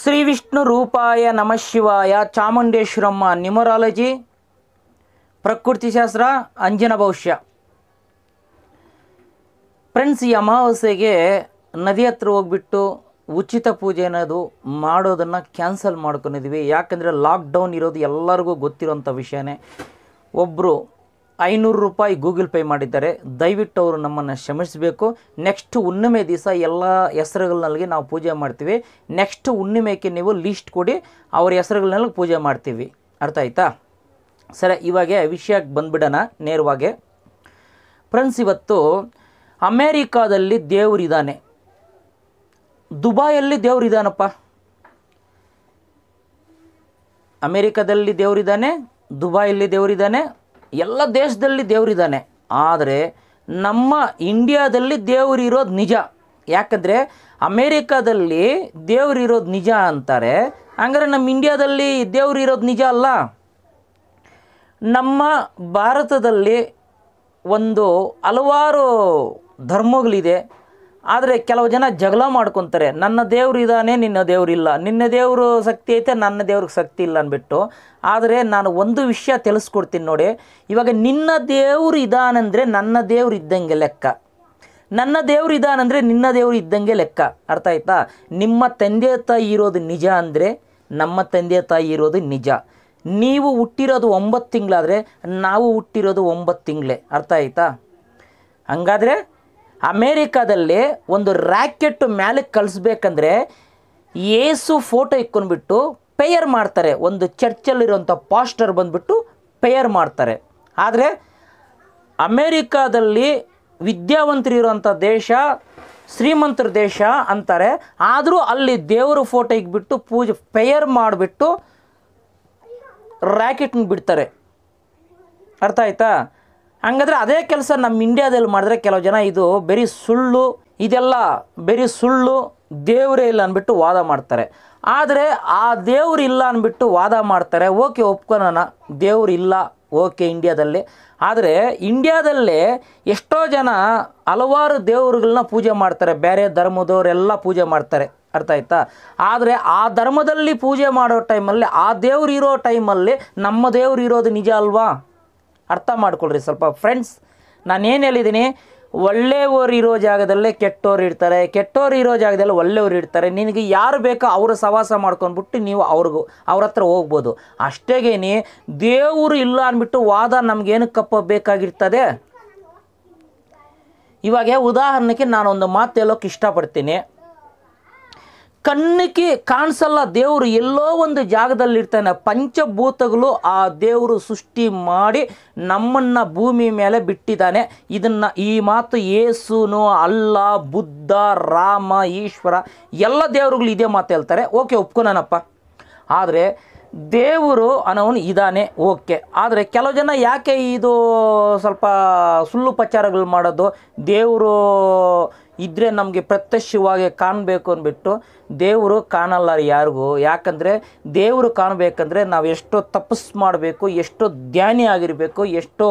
ಶ್ರೀ ವಿಷ್ಣು ರೂಪಾಯ ನಮಃ ಶಿವಾಯ ಚಾಮುಂಡೇಶ್ವರಮ್ಮ ನ್ಯೂಮರಾಲಜಿ ಶಾಸ್ತ್ರ ಅಂಜನ ಭವಿಷ್ಯ ಫ್ರೆಂಡ್ಸ್ ಈ ಅಮಾವಾಸ್ಯೆಗೆ ನದಿ ಹತ್ರ ಹೋಗ್ಬಿಟ್ಟು ಉಚಿತ ಪೂಜೆ ಅನ್ನೋದು ಮಾಡೋದನ್ನು ಕ್ಯಾನ್ಸಲ್ ಮಾಡ್ಕೊಂಡಿದ್ವಿ ಯಾಕಂದರೆ ಲಾಕ್ಡೌನ್ ಇರೋದು ಎಲ್ಲರಿಗೂ ಗೊತ್ತಿರೋಂಥ ವಿಷಯನೇ ಒಬ್ಬರು ಐನೂರು ರೂಪಾಯಿ ಗೂಗಲ್ ಪೇ ಮಾಡಿದ್ದಾರೆ ದಯವಿಟ್ಟು ಅವರು ನಮ್ಮನ್ನು ಕ್ಷಮಿಸಬೇಕು ನೆಕ್ಸ್ಟ್ ಹುಣ್ಣಿಮೆ ದಿವಸ ಎಲ್ಲ ಹೆಸರುಗಳಲ್ಲಿ ನಾವು ಪೂಜೆ ಮಾಡ್ತೀವಿ ನೆಕ್ಸ್ಟ್ ಹುಣ್ಣಿಮೆಗೆ ನೀವು ಲೀಸ್ಟ್ ಕೊಡಿ ಅವ್ರ ಹೆಸರುಗಳನ್ನೆಲ್ಲ ಪೂಜೆ ಮಾಡ್ತೀವಿ ಅರ್ಥ ಆಯ್ತಾ ಸರಿ ಇವಾಗೆ ವಿಷಯಕ್ಕೆ ಬಂದ್ಬಿಡೋಣ ನೇರವಾಗಿ ಫ್ರೆಂಡ್ಸ್ ಇವತ್ತು ಅಮೇರಿಕಾದಲ್ಲಿ ದೇವರಿದ್ದಾನೆ ದುಬಾಯಲ್ಲಿ ದೇವರಿದ್ದಾನಪ್ಪ ಅಮೇರಿಕಾದಲ್ಲಿ ದೇವರಿದ್ದಾನೆ ದುಬಾಯಲ್ಲಿ ದೇವರಿದ್ದಾನೆ ಎಲ್ಲ ದೇಶದಲ್ಲಿ ದೇವರಿದ್ದಾನೆ ಆದರೆ ನಮ್ಮ ಇಂಡಿಯಾದಲ್ಲಿ ದೇವರಿರೋದು ನಿಜ ಯಾಕಂದರೆ ಅಮೇರಿಕಾದಲ್ಲಿ ಇರೋದು ನಿಜ ಅಂತಾರೆ ಹಂಗಾರೆ ನಮ್ಮ ಇಂಡಿಯಾದಲ್ಲಿ ಇರೋದು ನಿಜ ಅಲ್ಲ ನಮ್ಮ ಭಾರತದಲ್ಲಿ ಒಂದು ಹಲವಾರು ಧರ್ಮಗಳಿದೆ ಆದರೆ ಕೆಲವು ಜನ ಜಗಳ ಮಾಡ್ಕೊತಾರೆ ನನ್ನ ದೇವ್ರು ಇದ್ದಾನೆ ನಿನ್ನ ಇಲ್ಲ ನಿನ್ನ ದೇವರು ಶಕ್ತಿ ಐತೆ ನನ್ನ ದೇವ್ರಿಗೆ ಶಕ್ತಿ ಇಲ್ಲ ಅಂದ್ಬಿಟ್ಟು ಆದರೆ ನಾನು ಒಂದು ವಿಷಯ ತಿಳಿಸ್ಕೊಡ್ತೀನಿ ನೋಡಿ ಇವಾಗ ನಿನ್ನ ದೇವ್ರು ಇದಾನಂದರೆ ನನ್ನ ದೇವ್ರು ಇದ್ದಂಗೆ ಲೆಕ್ಕ ನನ್ನ ದೇವ್ರು ಇದಾನಂದರೆ ನಿನ್ನ ದೇವ್ರು ಇದ್ದಂಗೆ ಲೆಕ್ಕ ಅರ್ಥ ಆಯ್ತಾ ನಿಮ್ಮ ತಂದೆ ತಾಯಿ ಇರೋದು ನಿಜ ಅಂದರೆ ನಮ್ಮ ತಂದೆ ತಾಯಿ ಇರೋದು ನಿಜ ನೀವು ಹುಟ್ಟಿರೋದು ಒಂಬತ್ತು ತಿಂಗಳಾದರೆ ನಾವು ಹುಟ್ಟಿರೋದು ಒಂಬತ್ತು ತಿಂಗಳೇ ಅರ್ಥ ಆಯ್ತಾ ಹಂಗಾದರೆ ಅಮೇರಿಕಾದಲ್ಲಿ ಒಂದು ರ್ಯಾಕೆಟ್ ಮ್ಯಾಲಕ್ಕೆ ಕಲಿಸ್ಬೇಕಂದ್ರೆ ಏಸು ಫೋಟೋ ಇಕ್ಕೊಂಡ್ಬಿಟ್ಟು ಪೇಯರ್ ಮಾಡ್ತಾರೆ ಒಂದು ಚರ್ಚಲ್ಲಿರುವಂಥ ಪಾಸ್ಟರ್ ಬಂದುಬಿಟ್ಟು ಪೇಯರ್ ಮಾಡ್ತಾರೆ ಆದರೆ ಅಮೇರಿಕಾದಲ್ಲಿ ವಿದ್ಯಾವಂತರಿರುವಂಥ ದೇಶ ಶ್ರೀಮಂತರ ದೇಶ ಅಂತಾರೆ ಆದರೂ ಅಲ್ಲಿ ದೇವರು ಫೋಟೋ ಇಕ್ಬಿಟ್ಟು ಪೂಜೆ ಪೇಯರ್ ಮಾಡಿಬಿಟ್ಟು ರ್ಯಾಕೆಟ್ನ ಬಿಡ್ತಾರೆ ಅರ್ಥ ಆಯ್ತಾ ಹಂಗಾದ್ರೆ ಅದೇ ಕೆಲಸ ನಮ್ಮ ಇಂಡಿಯಾದಲ್ಲಿ ಮಾಡಿದ್ರೆ ಕೆಲವು ಜನ ಇದು ಬರೀ ಸುಳ್ಳು ಇದೆಲ್ಲ ಬರೀ ಸುಳ್ಳು ದೇವರೇ ಇಲ್ಲ ಅಂದ್ಬಿಟ್ಟು ವಾದ ಮಾಡ್ತಾರೆ ಆದರೆ ಆ ದೇವ್ರು ಇಲ್ಲ ಅಂದ್ಬಿಟ್ಟು ವಾದ ಮಾಡ್ತಾರೆ ಓಕೆ ಒಪ್ಕೊಳೋಣ ದೇವ್ರು ಇಲ್ಲ ಓಕೆ ಇಂಡಿಯಾದಲ್ಲಿ ಆದರೆ ಇಂಡಿಯಾದಲ್ಲೇ ಎಷ್ಟೋ ಜನ ಹಲವಾರು ದೇವರುಗಳನ್ನ ಪೂಜೆ ಮಾಡ್ತಾರೆ ಬೇರೆ ಧರ್ಮದವರೆಲ್ಲ ಪೂಜೆ ಮಾಡ್ತಾರೆ ಅರ್ಥ ಆಯ್ತಾ ಆದರೆ ಆ ಧರ್ಮದಲ್ಲಿ ಪೂಜೆ ಮಾಡೋ ಟೈಮಲ್ಲಿ ಆ ದೇವ್ರು ಇರೋ ಟೈಮಲ್ಲಿ ನಮ್ಮ ದೇವ್ರು ಇರೋದು ನಿಜ ಅಲ್ವಾ ಅರ್ಥ ಮಾಡ್ಕೊಳ್ರಿ ಸ್ವಲ್ಪ ಫ್ರೆಂಡ್ಸ್ ಏನು ಹೇಳಿದ್ದೀನಿ ಒಳ್ಳೆಯವರು ಇರೋ ಜಾಗದಲ್ಲೇ ಕೆಟ್ಟೋರು ಇರ್ತಾರೆ ಕೆಟ್ಟವ್ರು ಇರೋ ಜಾಗದಲ್ಲಿ ಒಳ್ಳೆಯವ್ರು ಇರ್ತಾರೆ ನಿನಗೆ ಯಾರು ಬೇಕೋ ಅವರು ಸವಾಸ ಮಾಡ್ಕೊಂಡ್ಬಿಟ್ಟು ನೀವು ಅವ್ರಿಗೂ ಅವ್ರ ಹತ್ರ ಹೋಗ್ಬೋದು ಅಷ್ಟೇಗೇನಿ ದೇವರು ಇಲ್ಲ ಅಂದ್ಬಿಟ್ಟು ವಾದ ನಮಗೇನು ಕಪ್ಪ ಬೇಕಾಗಿರ್ತದೆ ಇವಾಗ ಉದಾಹರಣೆಗೆ ನಾನೊಂದು ಮಾತು ಹೇಳೋಕೆ ಇಷ್ಟಪಡ್ತೀನಿ ಕಣ್ಣಿಗೆ ಕಾಣಿಸಲ್ಲ ದೇವರು ಎಲ್ಲೋ ಒಂದು ಜಾಗದಲ್ಲಿರ್ತಾನೆ ಪಂಚಭೂತಗಳು ಆ ದೇವರು ಸೃಷ್ಟಿ ಮಾಡಿ ನಮ್ಮನ್ನು ಭೂಮಿ ಮೇಲೆ ಬಿಟ್ಟಿದ್ದಾನೆ ಇದನ್ನು ಈ ಮಾತು ಏಸುನು ಅಲ್ಲ ಬುದ್ಧ ರಾಮ ಈಶ್ವರ ಎಲ್ಲ ದೇವರುಗಳು ಇದೇ ಮಾತು ಹೇಳ್ತಾರೆ ಓಕೆ ಒಪ್ಕೊಳನಪ್ಪ ಆದರೆ ದೇವರು ಅನ್ನೋನು ಇದಾನೆ ಓಕೆ ಆದರೆ ಕೆಲವು ಜನ ಯಾಕೆ ಇದು ಸ್ವಲ್ಪ ಸುಳ್ಳು ಪ್ರಚಾರಗಳು ಮಾಡೋದು ದೇವರು ಇದ್ದರೆ ನಮಗೆ ಪ್ರತ್ಯಕ್ಷವಾಗಿ ಕಾಣಬೇಕು ಅಂದ್ಬಿಟ್ಟು ದೇವರು ಕಾಣಲ್ಲ ಯಾರಿಗೂ ಯಾಕಂದರೆ ದೇವರು ಕಾಣಬೇಕಂದ್ರೆ ನಾವು ಎಷ್ಟೋ ತಪಸ್ಸು ಮಾಡಬೇಕು ಎಷ್ಟು ಧ್ಯಾನಿ ಆಗಿರಬೇಕು ಎಷ್ಟೋ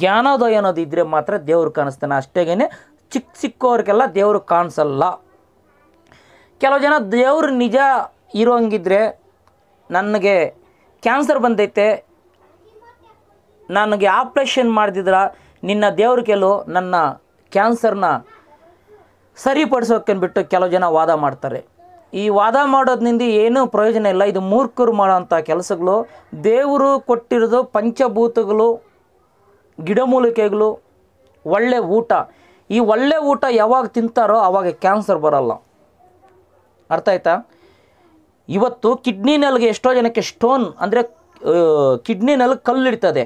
ಜ್ಞಾನೋದಯ ಅನ್ನೋದು ಇದ್ದರೆ ಮಾತ್ರ ದೇವರು ಕಾಣಿಸ್ತಾನೆ ಅಷ್ಟೇಗೇ ಚಿಕ್ಕ ಚಿಕ್ಕವ್ರಿಗೆಲ್ಲ ದೇವರು ಕಾಣಿಸಲ್ಲ ಕೆಲವು ಜನ ದೇವರು ನಿಜ ಇರೋಂಗಿದ್ರೆ ನನಗೆ ಕ್ಯಾನ್ಸರ್ ಬಂದೈತೆ ನನಗೆ ಆಪ್ರೇಷನ್ ಮಾಡಿದ್ರೆ ನಿನ್ನ ದೇವ್ರ ಕೆಲವು ನನ್ನ ಕ್ಯಾನ್ಸರ್ನ ಸರಿಪಡಿಸೋಕೆಂದ್ಬಿಟ್ಟು ಕೆಲವು ಜನ ವಾದ ಮಾಡ್ತಾರೆ ಈ ವಾದ ಮಾಡೋದ್ರಿಂದ ಏನೂ ಪ್ರಯೋಜನ ಇಲ್ಲ ಇದು ಮೂರ್ಖರು ಮಾಡೋಂಥ ಕೆಲಸಗಳು ದೇವರು ಕೊಟ್ಟಿರೋದು ಪಂಚಭೂತಗಳು ಗಿಡಮೂಲಿಕೆಗಳು ಒಳ್ಳೆ ಊಟ ಈ ಒಳ್ಳೆ ಊಟ ಯಾವಾಗ ತಿಂತಾರೋ ಆವಾಗ ಕ್ಯಾನ್ಸರ್ ಬರೋಲ್ಲ ಅರ್ಥ ಆಯ್ತಾ ಇವತ್ತು ಕಿಡ್ನಿ ನೆಲ್ಗೆ ಎಷ್ಟೋ ಜನಕ್ಕೆ ಸ್ಟೋನ್ ಅಂದರೆ ಕಿಡ್ನಿ ಕಲ್ಲು ಕಲ್ಲಿಡ್ತದೆ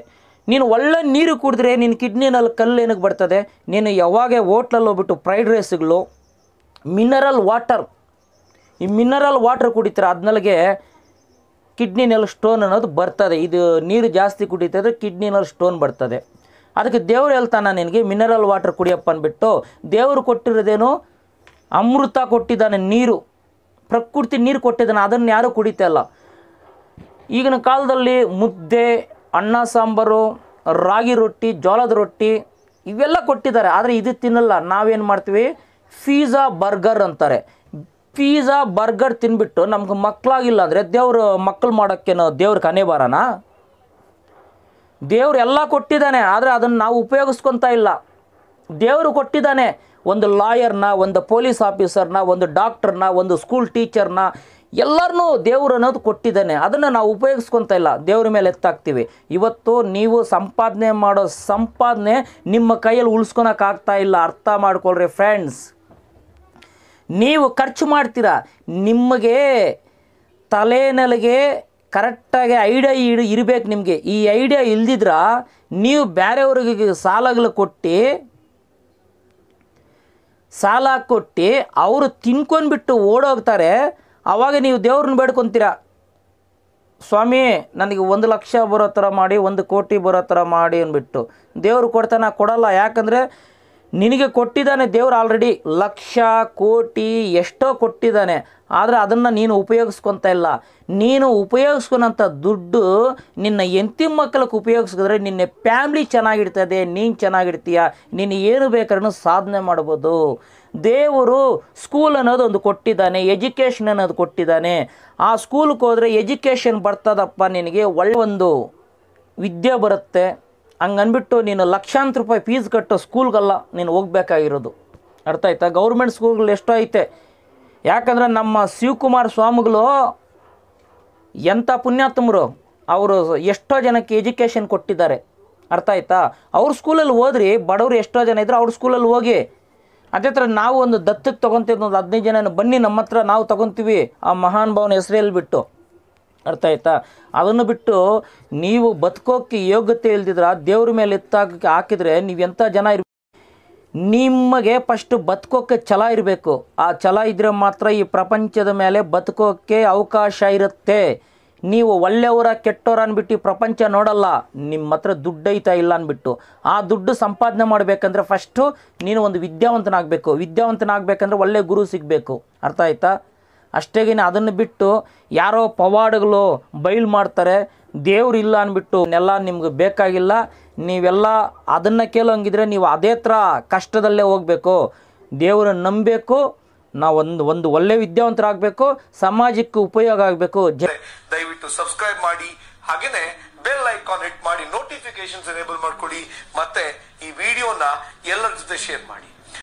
ನೀನು ಒಳ್ಳೆ ನೀರು ಕುಡಿದ್ರೆ ನಿನ್ನ ಕಿಡ್ನಿನಲ್ಲಿ ಕಲ್ಲು ಏನಕ್ಕೆ ಬರ್ತದೆ ನೀನು ಯಾವಾಗ ಹೋಟ್ಲಲ್ಲಿ ಹೋಗ್ಬಿಟ್ಟು ಫ್ರೈಡ್ ರೈಸ್ಗಳು ಮಿನರಲ್ ವಾಟರ್ ಈ ಮಿನರಲ್ ವಾಟರ್ ಕುಡಿತಾರೆ ಅದ್ನಲ್ಲಿಗೆ ಕಿಡ್ನಿನಲ್ಲಿ ಸ್ಟೋನ್ ಅನ್ನೋದು ಬರ್ತದೆ ಇದು ನೀರು ಜಾಸ್ತಿ ಕಿಡ್ನಿ ಕಿಡ್ನಿನಲ್ಲಿ ಸ್ಟೋನ್ ಬರ್ತದೆ ಅದಕ್ಕೆ ದೇವ್ರು ಹೇಳ್ತಾನೆ ನಿನಗೆ ಮಿನರಲ್ ವಾಟರ್ ಕುಡಿಯಪ್ಪ ಅಂದ್ಬಿಟ್ಟು ದೇವರು ಕೊಟ್ಟಿರೋದೇನು ಅಮೃತ ಕೊಟ್ಟಿದ್ದಾನೆ ನೀರು ಪ್ರಕೃತಿ ನೀರು ಕೊಟ್ಟಿದ್ದಾನೆ ಅದನ್ನು ಯಾರೂ ಕುಡಿತಾಯಿಲ್ಲ ಈಗಿನ ಕಾಲದಲ್ಲಿ ಮುದ್ದೆ ಅನ್ನ ಸಾಂಬಾರು ರಾಗಿ ರೊಟ್ಟಿ ಜೋಳದ ರೊಟ್ಟಿ ಇವೆಲ್ಲ ಕೊಟ್ಟಿದ್ದಾರೆ ಆದರೆ ಇದು ತಿನ್ನಲ್ಲ ನಾವೇನು ಮಾಡ್ತೀವಿ ಫೀಝಾ ಬರ್ಗರ್ ಅಂತಾರೆ ಪೀಝಾ ಬರ್ಗರ್ ತಿನ್ಬಿಟ್ಟು ನಮ್ಗೆ ಮಕ್ಕಳಾಗಿಲ್ಲ ಅಂದರೆ ದೇವರು ಮಕ್ಕಳು ಮಾಡೋಕ್ಕೇನು ದೇವ್ರ ಕನೆ ಬಾರನ ದೇವ್ರೆಲ್ಲ ಕೊಟ್ಟಿದ್ದಾನೆ ಆದರೆ ಅದನ್ನು ನಾವು ಉಪಯೋಗಿಸ್ಕೊತಾ ಇಲ್ಲ ದೇವರು ಕೊಟ್ಟಿದ್ದಾನೆ ಒಂದು ಲಾಯರ್ನ ಒಂದು ಪೊಲೀಸ್ ಆಫೀಸರ್ನ ಒಂದು ಡಾಕ್ಟ್ರನ್ನ ಒಂದು ಸ್ಕೂಲ್ ಟೀಚರ್ನ ಎಲ್ಲರನ್ನೂ ದೇವ್ರು ಅನ್ನೋದು ಕೊಟ್ಟಿದ್ದಾನೆ ಅದನ್ನು ನಾವು ಉಪಯೋಗಿಸ್ಕೊತಾ ಇಲ್ಲ ದೇವ್ರ ಮೇಲೆ ಎತ್ತಾಗ್ತೀವಿ ಇವತ್ತು ನೀವು ಸಂಪಾದನೆ ಮಾಡೋ ಸಂಪಾದನೆ ನಿಮ್ಮ ಕೈಯಲ್ಲಿ ಉಳಿಸ್ಕೊಳಕ್ಕಾಗ್ತಾ ಇಲ್ಲ ಅರ್ಥ ಮಾಡ್ಕೊಳ್ರಿ ಫ್ರೆಂಡ್ಸ್ ನೀವು ಖರ್ಚು ಮಾಡ್ತೀರಾ ನಿಮಗೆ ತಲೆನಲ್ಲಿಗೆ ಕರೆಕ್ಟಾಗಿ ಐಡಿಯಾ ಇಡೀ ಇರಬೇಕು ನಿಮಗೆ ಈ ಐಡಿಯಾ ಇಲ್ದಿದ್ರೆ ನೀವು ಬೇರೆಯವ್ರಿಗೆ ಸಾಲಗಳು ಕೊಟ್ಟು ಸಾಲ ಕೊಟ್ಟು ಅವರು ತಿನ್ಕೊಂಡ್ಬಿಟ್ಟು ಓಡೋಗ್ತಾರೆ ಆವಾಗ ನೀವು ದೇವ್ರನ್ನ ಬೇಡ್ಕೊತೀರ ಸ್ವಾಮಿ ನನಗೆ ಒಂದು ಲಕ್ಷ ಬರೋ ಥರ ಮಾಡಿ ಒಂದು ಕೋಟಿ ಬರೋ ಥರ ಮಾಡಿ ಅಂದ್ಬಿಟ್ಟು ದೇವರು ಕೊಡ್ತಾನೆ ಕೊಡಲ್ಲ ಯಾಕಂದರೆ ನಿನಗೆ ಕೊಟ್ಟಿದ್ದಾನೆ ದೇವರು ಆಲ್ರೆಡಿ ಲಕ್ಷ ಕೋಟಿ ಎಷ್ಟೋ ಕೊಟ್ಟಿದ್ದಾನೆ ಆದರೆ ಅದನ್ನು ನೀನು ಉಪಯೋಗಿಸ್ಕೊತ ಇಲ್ಲ ನೀನು ಉಪಯೋಗಿಸ್ಕೊಳೋಂಥ ದುಡ್ಡು ನಿನ್ನ ಎಂತಿ ಮಕ್ಕಳಿಗೆ ಉಪಯೋಗಿಸಿದ್ರೆ ನಿನ್ನ ಫ್ಯಾಮ್ಲಿ ಚೆನ್ನಾಗಿಡ್ತದೆ ನೀನು ಚೆನ್ನಾಗಿಡ್ತೀಯ ನೀನು ಏನು ಬೇಕಾದ್ರೂ ಸಾಧನೆ ಮಾಡ್ಬೋದು ದೇವರು ಸ್ಕೂಲ್ ಅನ್ನೋದು ಒಂದು ಕೊಟ್ಟಿದ್ದಾನೆ ಎಜುಕೇಷನ್ ಅನ್ನೋದು ಕೊಟ್ಟಿದ್ದಾನೆ ಆ ಸ್ಕೂಲ್ಗೆ ಹೋದರೆ ಎಜುಕೇಷನ್ ಬರ್ತದಪ್ಪ ನಿನಗೆ ಒಳ್ಳೆ ಒಂದು ವಿದ್ಯೆ ಬರುತ್ತೆ ಹಂಗನ್ಬಿಟ್ಟು ನೀನು ಲಕ್ಷಾಂತರ ರೂಪಾಯಿ ಫೀಸ್ ಕಟ್ಟೋ ಸ್ಕೂಲ್ಗೆಲ್ಲ ನೀನು ಹೋಗ್ಬೇಕಾಗಿರೋದು ಅರ್ಥ ಆಯ್ತಾ ಗೌರ್ಮೆಂಟ್ ಸ್ಕೂಲ್ಗಳು ಎಷ್ಟೋ ಐತೆ ಯಾಕಂದರೆ ನಮ್ಮ ಶಿವಕುಮಾರ್ ಸ್ವಾಮಿಗಳು ಎಂಥ ಪುಣ್ಯಾತ್ಮರು ಅವರು ಎಷ್ಟೋ ಜನಕ್ಕೆ ಎಜುಕೇಷನ್ ಕೊಟ್ಟಿದ್ದಾರೆ ಅರ್ಥ ಆಯ್ತಾ ಅವ್ರ ಸ್ಕೂಲಲ್ಲಿ ಹೋದ್ರಿ ಬಡವರು ಎಷ್ಟೋ ಜನ ಇದ್ದರು ಅವ್ರ ಸ್ಕೂಲಲ್ಲಿ ಹೋಗಿ ಅದೇ ಥರ ನಾವು ಒಂದು ದತ್ತಕ್ಕೆ ತೊಗೊತೀವಿ ಒಂದು ಹದಿನೈದು ಜನ ಬನ್ನಿ ನಮ್ಮ ಹತ್ರ ನಾವು ತೊಗೊತೀವಿ ಆ ಮಹಾನ್ ಭಾವನ ಹೆಸರಲ್ಲಿ ಬಿಟ್ಟು ಅರ್ಥ ಆಯ್ತಾ ಅದನ್ನು ಬಿಟ್ಟು ನೀವು ಬದುಕೋಕ್ಕೆ ಯೋಗ್ಯತೆ ಇಲ್ದಿದ್ರೆ ದೇವ್ರ ಮೇಲೆ ಎತ್ತಾಕಕ್ಕೆ ಹಾಕಿದರೆ ನೀವು ಎಂಥ ಜನ ಇರ್ ನಿಮಗೆ ಫಸ್ಟ್ ಬದುಕೋಕ್ಕೆ ಛಲ ಇರಬೇಕು ಆ ಛಲ ಇದ್ದರೆ ಮಾತ್ರ ಈ ಪ್ರಪಂಚದ ಮೇಲೆ ಬದುಕೋಕ್ಕೆ ಅವಕಾಶ ಇರುತ್ತೆ ನೀವು ಒಳ್ಳೆಯವರ ಕೆಟ್ಟವರ ಈ ಪ್ರಪಂಚ ನೋಡಲ್ಲ ನಿಮ್ಮ ಹತ್ರ ದುಡ್ಡು ಇಲ್ಲ ಅಂದ್ಬಿಟ್ಟು ಆ ದುಡ್ಡು ಸಂಪಾದನೆ ಮಾಡಬೇಕಂದ್ರೆ ಫಸ್ಟು ನೀನು ಒಂದು ವಿದ್ಯಾವಂತನಾಗಬೇಕು ವಿದ್ಯಾವಂತನಾಗಬೇಕಂದ್ರೆ ಒಳ್ಳೆಯ ಗುರು ಸಿಗಬೇಕು ಅರ್ಥ ಆಯ್ತಾ ಅಷ್ಟೇಗಿನ ಅದನ್ನು ಬಿಟ್ಟು ಯಾರೋ ಪವಾಡಗಳು ಬಯಲು ಮಾಡ್ತಾರೆ ಇಲ್ಲ ಅಂದ್ಬಿಟ್ಟು ಎಲ್ಲ ನಿಮ್ಗೆ ಬೇಕಾಗಿಲ್ಲ ನೀವೆಲ್ಲ ಅದನ್ನು ಕೇಳೋಂಗಿದ್ರೆ ನೀವು ಅದೇ ಥರ ಕಷ್ಟದಲ್ಲೇ ಹೋಗಬೇಕು ದೇವರನ್ನು ನಂಬಬೇಕು ನಾವು ಒಂದು ಒಂದು ಒಳ್ಳೆ ವಿದ್ಯಾವಂತರಾಗಬೇಕು ಸಮಾಜಕ್ಕೆ ಉಪಯೋಗ ಆಗಬೇಕು ದಯವಿಟ್ಟು ಸಬ್ಸ್ಕ್ರೈಬ್ ಮಾಡಿ ಹಾಗೇನೆ ಬೆಲ್ ಐಕಾನ್ ಹಿಟ್ ಮಾಡಿ ನೋಟಿಫಿಕೇಶನ್ಸ್ ಎನೇಬಲ್ ಮಾಡ್ಕೊಡಿ ಮತ್ತೆ ಈ ವಿಡಿಯೋನ ಎಲ್ಲರ ಜೊತೆ ಶೇರ್ ಮಾಡಿ